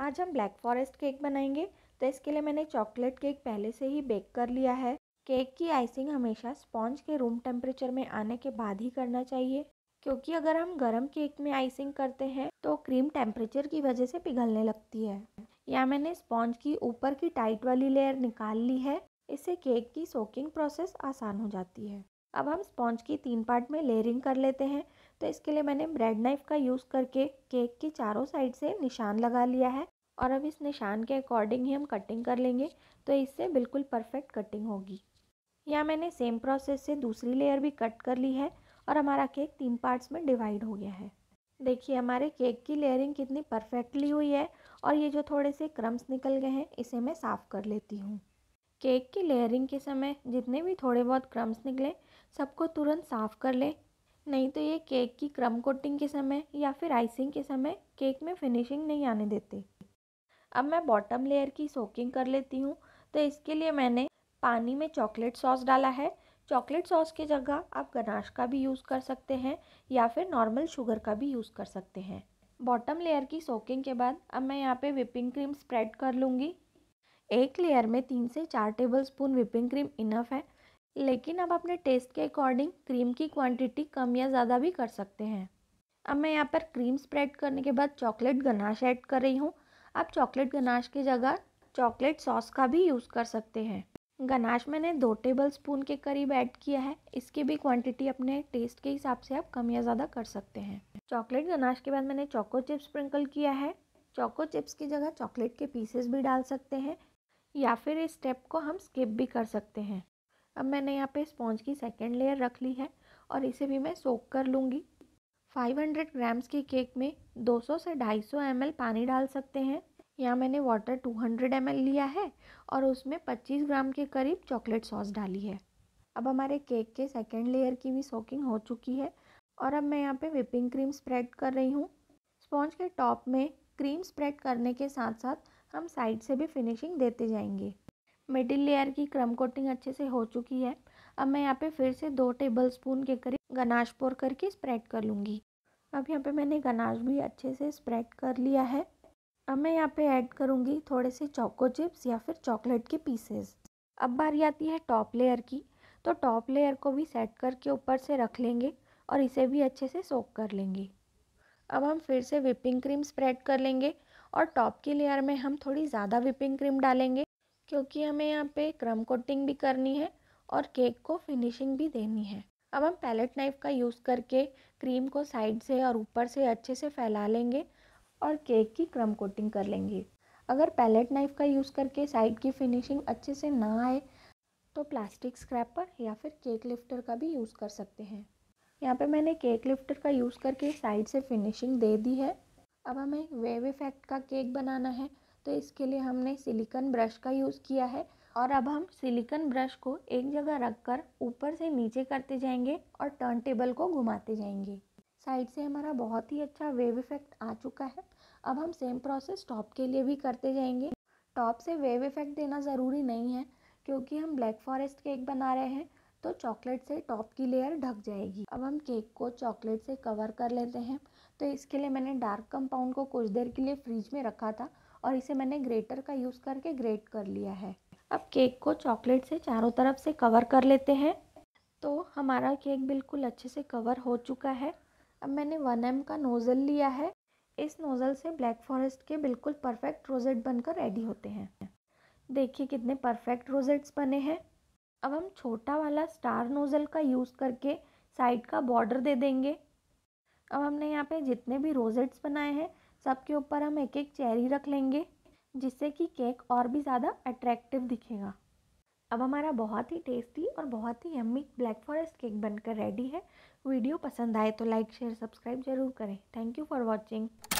आज हम black forest cake बनाएंगे तो इसके लिए मैंने चॉकलेट केक पहले से ही बेक कर लिया है केक की आइसिंग हमेशा स्पॉन्ज के रूम टेम्परेचर में आने के बाद ही करना चाहिए क्योंकि अगर हम गरम केक में आइसिंग करते हैं तो क्रीम टेम्परेचर की वजह से पिघलने लगती है या मैंने स्पॉन्ज की ऊपर की टाइट वाली लेयर निकाल ली है इससे केक की सोकिंग प्रोसेस आसान हो जाती है अब हम स्पॉन्ज की तीन पार्ट में लेयरिंग कर लेते हैं तो इसके लिए मैंने ब्रेड नाइफ का यूज़ करके केक की चारों साइड से निशान लगा लिया है और अब इस निशान के अकॉर्डिंग ही हम कटिंग कर लेंगे तो इससे बिल्कुल परफेक्ट कटिंग होगी या मैंने सेम प्रोसेस से दूसरी लेयर भी कट कर ली है और हमारा केक तीन पार्ट्स में डिवाइड हो गया है देखिए हमारे केक की लेयरिंग कितनी परफेक्टली हुई है और ये जो थोड़े से क्रम्स निकल गए हैं इसे मैं साफ़ कर लेती हूँ केक की लेयरिंग के समय जितने भी थोड़े बहुत क्रम्स निकले सबको तुरंत साफ़ कर लें नहीं तो ये केक की क्रम कोटिंग के समय या फिर आइसिंग के समय केक में फिनिशिंग नहीं आने देते अब मैं बॉटम लेयर की सोकिंग कर लेती हूँ तो इसके लिए मैंने पानी में चॉकलेट सॉस डाला है चॉकलेट सॉस की जगह आप गनाश का भी यूज़ कर सकते हैं या फिर नॉर्मल शुगर का भी यूज़ कर सकते हैं बॉटम लेयर की सोकिंग के बाद अब मैं यहाँ पे विपिंग क्रीम स्प्रेड कर लूँगी एक लेयर में तीन से चार tablespoon whipping cream enough है लेकिन आप अपने टेस्ट के अकॉर्डिंग क्रीम की क्वांटिटी कम या ज़्यादा भी कर सकते हैं अब मैं यहाँ पर क्रीम स्प्रेड करने के बाद चॉकलेट गनाश ऐड कर रही हूँ आप चॉकलेट गनाश की जगह चॉकलेट सॉस का भी यूज़ कर सकते हैं गनाश मैंने दो टेबल स्पून के करीब ऐड किया है इसकी भी क्वांटिटी अपने टेस्ट के हिसाब से आप कम या ज़्यादा कर सकते हैं चॉकलेट गनाश के बाद मैंने चॉको चिप्स स्प्रिंकल किया है चॉको चिप्स की जगह चॉकलेट के पीसेस भी डाल सकते हैं या फिर इस स्टेप को हम स्किप भी कर सकते हैं अब मैंने यहाँ पे स्पॉन्ज की सेकेंड लेयर रख ली है और इसे भी मैं सोक कर लूँगी 500 ग्राम्स के केक में 200 से 250 सौ पानी डाल सकते हैं यहाँ मैंने वाटर 200 हंड्रेड लिया है और उसमें 25 ग्राम के करीब चॉकलेट सॉस डाली है अब हमारे केक के सेकेंड लेयर की भी सोकिंग हो चुकी है और अब मैं यहाँ पे विपिंग क्रीम स्प्रेड कर रही हूँ स्पॉन्ज के टॉप में क्रीम स्प्रेड करने के साथ साथ हम साइड से भी फिनिशिंग देते जाएंगे मिडिल लेयर की क्रम कोटिंग अच्छे से हो चुकी है अब मैं यहाँ पे फिर से दो टेबल स्पून के करीब गनाश पोर करके स्प्रेड कर लूँगी अब यहाँ पे मैंने गनाश भी अच्छे से स्प्रेड कर लिया है अब मैं यहाँ पे ऐड करूँगी थोड़े से चोको चिप्स या फिर चॉकलेट के पीसेस अब बारी आती है टॉप लेयर की तो टॉप लेयर को भी सेट करके ऊपर से रख लेंगे और इसे भी अच्छे से सोक कर लेंगे अब हम फिर से विपिंग क्रीम स्प्रेड कर लेंगे और टॉप की लेयर में हम थोड़ी ज़्यादा विपिंग क्रीम डालेंगे क्योंकि हमें यहाँ पे क्रम कोटिंग भी करनी है और केक को फिनिशिंग भी देनी है अब हम पैलेट नाइफ का यूज़ करके क्रीम को साइड से और ऊपर से अच्छे से फैला लेंगे और केक की क्रम कोटिंग कर लेंगे अगर पैलेट नाइफ का यूज़ करके साइड की फिनिशिंग अच्छे से ना आए तो प्लास्टिक स्क्रैपर या फिर केक लिफ्टर का भी यूज़ कर सकते हैं यहाँ पे मैंने केक लिफ्टर का यूज़ करके साइड से फिनिशिंग दे दी है अब हमें वेव इफेक्ट का केक बनाना है तो इसके लिए हमने सिलिकन ब्रश का यूज़ किया है और अब हम सिलिकन ब्रश को एक जगह रखकर ऊपर से नीचे करते जाएंगे और टर्न टेबल को घुमाते जाएंगे साइड से हमारा बहुत ही अच्छा वेव इफेक्ट आ चुका है अब हम सेम प्रोसेस टॉप के लिए भी करते जाएंगे टॉप से वेव इफेक्ट देना ज़रूरी नहीं है क्योंकि हम ब्लैक फॉरेस्ट केक बना रहे हैं तो चॉकलेट से टॉप की लेयर ढक जाएगी अब हम केक को चॉकलेट से कवर कर लेते हैं तो इसके लिए मैंने डार्क कंपाउंड को कुछ देर के लिए फ्रिज में रखा था और इसे मैंने ग्रेटर का यूज़ करके ग्रेट कर लिया है अब केक को चॉकलेट से चारों तरफ से कवर कर लेते हैं तो हमारा केक बिल्कुल अच्छे से कवर हो चुका है अब मैंने वन एम का नोज़ल लिया है इस नोज़ल से ब्लैक फॉरेस्ट के बिल्कुल परफेक्ट रोजेट बनकर रेडी होते हैं देखिए कितने परफेक्ट रोजेट्स बने हैं अब हम छोटा वाला स्टार नोज़ल का यूज़ करके साइड का बॉर्डर दे देंगे अब हमने यहाँ पे जितने भी रोजेट्स बनाए हैं सबके ऊपर हम एक एक चेरी रख लेंगे जिससे कि केक और भी ज़्यादा अट्रैक्टिव दिखेगा अब हमारा बहुत ही टेस्टी और बहुत ही यम्मी ब्लैक फॉरेस्ट केक बनकर रेडी है वीडियो पसंद आए तो लाइक शेयर सब्सक्राइब जरूर करें थैंक यू फॉर वॉचिंग